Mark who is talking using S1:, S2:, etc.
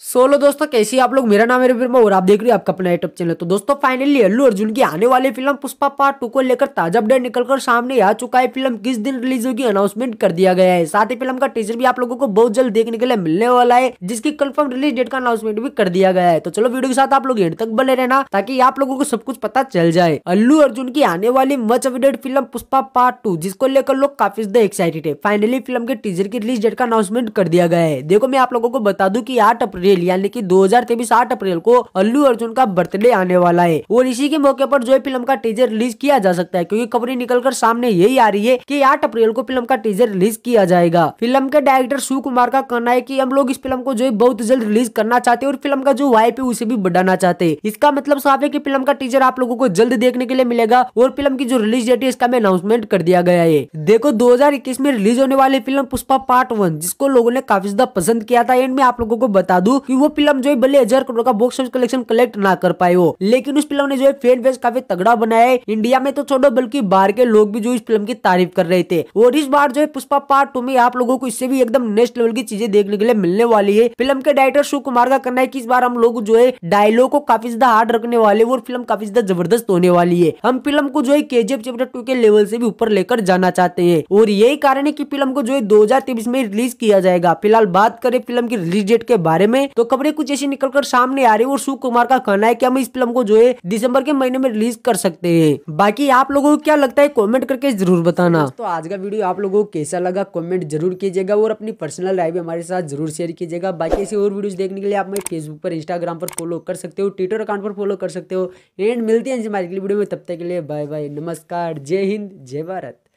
S1: solo दोस्तों कैसी आप लोग मेरा नाम है और आप देख रहे हो आपका अपना यूट्यूब चैनल तो दोस्तों फाइनली अल्लू अर्जुन की आने वाली फिल्म पुष्पा पार्ट टू को लेकर ताजा अपडेट निकलकर सामने आ चुका है फिल्म किस दिन रिलीज होगी अनाउंसमेंट कर दिया गया है साथ ही फिल्म का टीजर भी आप लोगों को बहुत जल्द देखने के लिए मिलने वाला है जिसकी कन्फर्म रिलीज डेट का अनाउंसमेंट भी कर दिया गया है तो चलो वीडियो के साथ आप लोग एंड तक बने रहना ताकि आप लोगों को सब कुछ पता चल जाए अल्लू अर्जुन की आने वाली much awaited film Pushpa part two जिसको लेकर लोग काफी ज्यादा एक्साइटेड है फाइनली फिल्म के टीजर की रिलीज डेट का अनाउंसमेंट कर दिया गया है देखो मैं आप लोगों को बता दू की आठ अप्रैल अप्रैल यानी कि 2023 8 अप्रैल को अल्लू अर्जुन का बर्थडे आने वाला है और इसी के मौके पर जो है फिल्म का टीजर रिलीज किया जा सकता है क्योंकि खबरें निकलकर सामने यही आ रही है की आठ अप्रैल को फिल्म का टीजर रिलीज किया जाएगा फिल्म के डायरेक्टर शिव कुमार का कहना है की हम लोग इस फिल्म को जो है बहुत जल्द रिलीज करना चाहते और फिल्म का जो वाइप है उसे भी बढ़ाना चाहते इसका मतलब साफ है की फिल्म का टीजर आप लोगों को जल्द देखने के लिए मिलेगा और फिल्म की जो रिलीज डेट है इसका भी अनाउंसमेंट कर दिया गया है देखो दो में रिलीज होने वाली फिल्म पुष्पा पार्ट वन जिसको लोगों ने काफी ज्यादा पसंद किया था एंड में आप लोगों को बता दू कि वो फिल्म जो है भले हजार करोड़ का बॉक्स ऑफिस कलेक्शन कलेक्ट ना कर पाए हो लेकिन उस फिल्म ने जो है फैन बेस काफी तगड़ा बनाया है इंडिया में तो छोड़ो बल्कि बाहर के लोग भी जो इस फिल्म की तारीफ कर रहे थे और इस बार जो है पुष्पा पार्ट टू में आप लोगों को इससे भी एकदम नेक्स्ट लेवल की चीजें देखने के लिए मिलने वाली है फिल्म के डायरेक्टर शिव कुमार का कहना है की इस बार हम लोग जो है डायलॉग को काफी ज्यादा हार्ड रखने वाले और फिल्म काफी ज्यादा जबरदस्त होने वाली है हम फिल्म को जो है के चैप्टर टू के लेवल से भी ऊपर लेकर जाना चाहते हैं और यही कारण है की फिल्म को जो है दो में रिलीज किया जाएगा फिलहाल बात करें फिल्म की रिलीज डेट के बारे में तो खबरें कुछ ऐसी निकलकर सामने आ रही है और शिव कुमार का कहना है की हम इस फिल्म को जो है दिसंबर के महीने में रिलीज कर सकते हैं बाकी आप लोगों को क्या लगता है कॉमेंट करके जरूर बताना तो आज का वीडियो आप लोगों को कैसा लगा कॉमेंट जरूर कीजिएगा और अपनी पर्सनल लाइफ हमारे साथ जरूर शेयर कीजिएगा बाकी ऐसी और वीडियो देखने के लिए आप फेसबुक पर इंस्टाग्राम पर फॉलो कर सकते हो ट्विटर अकाउंट पर फॉलो कर सकते हो एंड मिलती है वीडियो में तब तक के लिए बाय बाय नमस्कार जय हिंद जय भारत